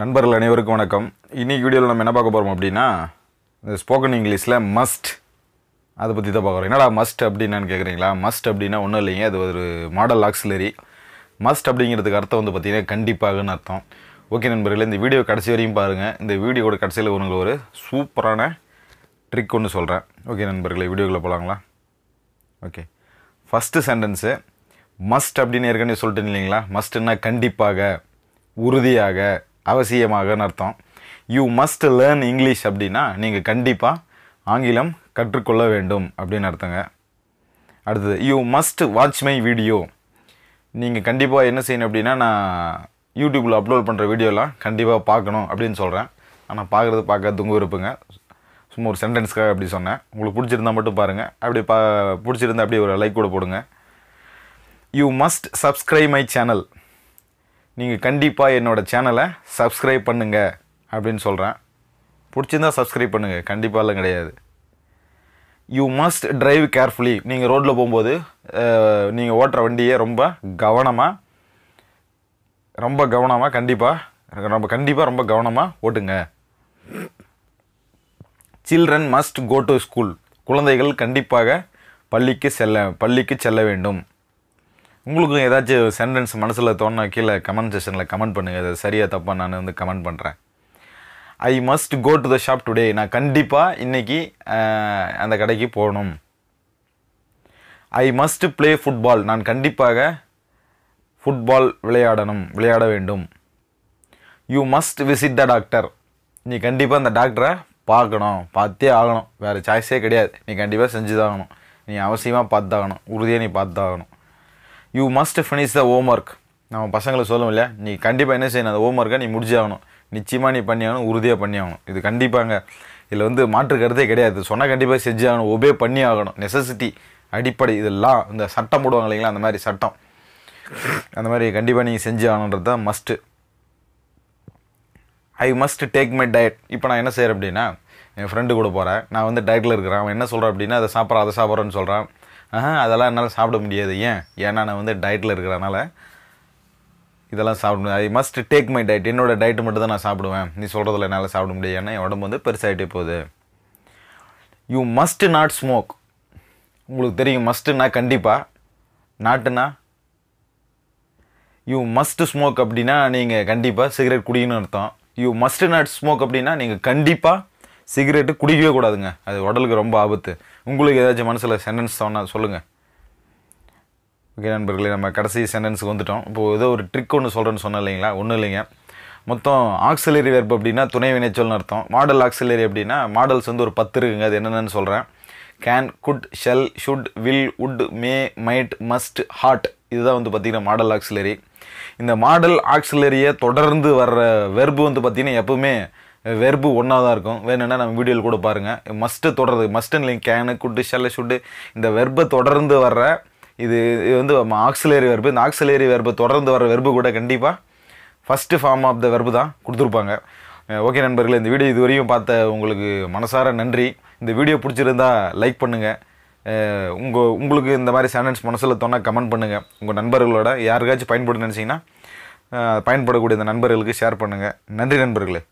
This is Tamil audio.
நண்பர்கள் அனைவருக்கும் வணக்கம் இன்றைக்கி வீடியோவில் நம்ம என்ன பார்க்க போகிறோம் அப்படின்னா இந்த ஸ்போக்கன் இங்கிலீஷில் மஸ்ட் அதை பற்றி தான் பார்க்குறோம் என்னடா மஸ்ட் அப்படின்னு கேட்குறீங்களா மஸ்ட் அப்படின்னா ஒன்றும் இல்லைங்க அது ஒரு மாடல் ஆக்சிலரி மஸ்ட் அப்படிங்கிறதுக்கு அர்த்தம் வந்து பார்த்திங்கன்னா கண்டிப்பாகன்னு அர்த்தம் ஓகே நண்பர்களே இந்த வீடியோ கடைசி வரையும் பாருங்கள் இந்த வீடியோட கடைசியில் உங்களுக்கு ஒரு சூப்பரான ட்ரிக் ஒன்று சொல்கிறேன் ஓகே நண்பர்களே வீடியோக்குள்ளே போகலாங்களா ஓகே ஃபஸ்ட்டு சென்டென்ஸு மஸ்ட் அப்படின்னு ஏற்கனவே சொல்லிட்டேன் இல்லைங்களா மஸ்ட்னா கண்டிப்பாக உறுதியாக அவசியமாகன்னு அர்த்தம் யூ மஸ்ட் லேர்ன் இங்கிலீஷ் அப்படின்னா நீங்கள் கண்டிப்பாக ஆங்கிலம் கற்றுக்கொள்ள வேண்டும் அப்படின்னு அர்த்தங்க அடுத்தது you must watch my video நீங்கள் கண்டிப்பாக என்ன செய்யணும் அப்படின்னா நான் யூடியூப்பில் அப்லோட் பண்ணுற வீடியோலாம் கண்டிப்பாக பார்க்கணும் அப்படின்னு சொல்கிறேன் ஆனால் பார்க்குறது பார்க்க துங்கு இருப்புங்க சும்மா ஒரு சென்டென்ஸ்க்காக அப்படி சொன்னேன் உங்களுக்கு பிடிச்சிருந்தா மட்டும் பாருங்கள் அப்படி பா பிடிச்சிருந்தா அப்படியே ஒரு லைக் கூட போடுங்க you must subscribe my channel நீங்கள் கண்டிப்பாக என்னோடய சேனலை சப்ஸ்கிரைப் பண்ணுங்கள் அப்படின்னு சொல்கிறேன் பிடிச்சிருந்தால் சப்ஸ்கிரைப் பண்ணுங்கள் கண்டிப்பாலாம் கிடையாது யூ மஸ்ட் ட்ரைவ் கேர்ஃபுல்லி நீங்கள் ரோட்டில் போகும்போது நீங்கள் ஓட்டுற வண்டியை ரொம்ப கவனமாக ரொம்ப கவனமாக கண்டிப்பாக ரொம்ப கண்டிப்பாக ரொம்ப கவனமாக ஓட்டுங்க children must go to school குழந்தைகள் கண்டிப்பாக பள்ளிக்கு செல்ல பள்ளிக்கு செல்ல வேண்டும் உங்களுக்கும் ஏதாச்சும் சென்டென்ஸ் மனசில் தோண கீழே கமெண்ட் செஷனில் கமெண்ட் பண்ணுங்கள் அது சரியாக தப்பாக நான் வந்து கமெண்ட் பண்ணுறேன் I must go to the shop today நான் கண்டிப்பாக இன்றைக்கி அந்த கடைக்கு போகணும் ஐ மஸ்ட் பிளே ஃபுட்பால் நான் கண்டிப்பாக ஃபுட்பால் விளையாடணும் விளையாட வேண்டும் you must visit the doctor நீ கண்டிப்பாக அந்த டாக்டரை பார்க்கணும் பார்த்தே ஆகணும் வேறு சாய்ஸே கிடையாது நீ கண்டிப்பாக செஞ்சு தான் ஆகணும் நீ அவசியமாக பார்த்தாகணும் உறுதியாக நீ பார்த்தாகணும் you must finish the homework நம்ம பசங்களை சொல்லும் இல்லையா நீ கண்டிப்பாக என்ன செய்யணும் அந்த ஹோம் ஒர்க்கை நீ முடிச்சாகணும் நிச்சயமாக நீ பண்ணியாகணும் உறுதியாக பண்ணியாகணும் இது கண்டிப்பாங்க இதில் வந்து மாற்று கருத்தே கிடையாது சொன்னால் கண்டிப்பாக செஞ்சு ஆகணும் ஒபே பண்ணி ஆகணும் நெசசிட்டி அடிப்படை இதெல்லாம் இந்த சட்டம் போடுவாங்க இல்லைங்களா அந்த மாதிரி சட்டம் அந்த மாதிரி கண்டிப்பாக நீங்கள் செஞ்சு ஆகணுன்றது தான் must I must take my diet இப்போ நான் என்ன செய்கிறேன் அப்படின்னா என் ஃப்ரெண்டு கூட போகிறேன் நான் வந்து டயட்டில் இருக்கிறேன் அவன் என்ன சொல்கிறான் அப்படின்னா அதை சாப்பிட்றேன் அதை சாப்பிட்றேன்னு சொல்கிறான் அதெல்லாம் என்னால் சாப்பிட முடியாது ஏன் ஏன்னா நான் வந்து டயட்டில் இருக்கிறனால இதெல்லாம் சாப்பிட முடியாது I must take my diet என்னோடய டயட்டு மட்டும் தான் நான் சாப்பிடுவேன் நீ சொல்கிறதில்ல என்னால் சாப்பிட முடியாது ஏன்னா என் உடம்பு வந்து பெருசாகிட்டே போகுது யூ மஸ்ட் நாட் ஸ்மோக் உங்களுக்கு தெரியும் மஸ்ட்டுன்னா கண்டிப்பாக நாட்டுனா யூ மஸ்ட் ஸ்மோக் அப்படின்னா நீங்கள் கண்டிப்பாக சிகரெட் குடிக்கணும்னு அர்த்தம் யூ மஸ்ட் நாட் ஸ்மோக் அப்படின்னா நீங்கள் கண்டிப்பாக சிகரெட்டு குடிக்கவே கூடாதுங்க அது உடலுக்கு ரொம்ப ஆபத்து உங்களுக்கு ஏதாச்சும் மனசில் சென்டென்ஸ் சொன்னால் சொல்லுங்கள் ஓகே நண்பர்களே நம்ம கடைசி சென்டென்ஸுக்கு வந்துட்டோம் இப்போது ஏதோ ஒரு ட்ரிக் ஒன்று சொல்கிறேன்னு சொன்னேன் இல்லைங்களா ஒன்றும் இல்லைங்க மொத்தம் ஆக்சிலரி வெர்ப் அப்படின்னா துணை வினைச்சொல்னு அர்த்தம் மாடல் ஆக்சிலரி அப்படின்னா மாடல்ஸ் வந்து ஒரு பத்து இருக்குங்க அது என்னென்னு சொல்கிறேன் can could shall should will would may might must ought இதுதான் வந்து பார்த்திங்கன்னா மாடல் ஆக்சிலரி இந்த மாடல் ஆக்சிலரியை தொடர்ந்து வர்ற வெர்பு வந்து பார்த்திங்கன்னா எப்போவுமே வெர்பு ஒன்றா தான் இருக்கும் வேணும்னா நம்ம வீடியோவில் கூட பாருங்கள் மஸ்ட்டு தொடருது மஸ்ட்டுன்னு இல்லைங்க கேனு குட்டு செல்ல சுட்டு இந்த வெர்பை தொடர்ந்து வர்ற இது இது வந்து ஆக்சிலேரி வெர்பு இந்த ஆக்சிலேரி வெர்பை தொடர்ந்து வர வெர்பு கூட கண்டிப்பாக first form of the verb தான் கொடுத்துருப்பாங்க ஓகே நண்பர்களே இந்த வீடியோ இது வரையும் பார்த்த உங்களுக்கு மனசார நன்றி இந்த வீடியோ பிடிச்சிருந்தா லைக் பண்ணுங்கள் உங்கள் உங்களுக்கு இந்த மாதிரி சேனல்ஸ் மனசில் தோணால் கமெண்ட் பண்ணுங்கள் உங்கள் நண்பர்களோட யாருக்காச்சும் பயன்படுன்னு நினச்சிங்கன்னா பயன்படக்கூடிய இந்த நண்பர்களுக்கு ஷேர் பண்ணுங்கள் நன்றி நண்பர்களே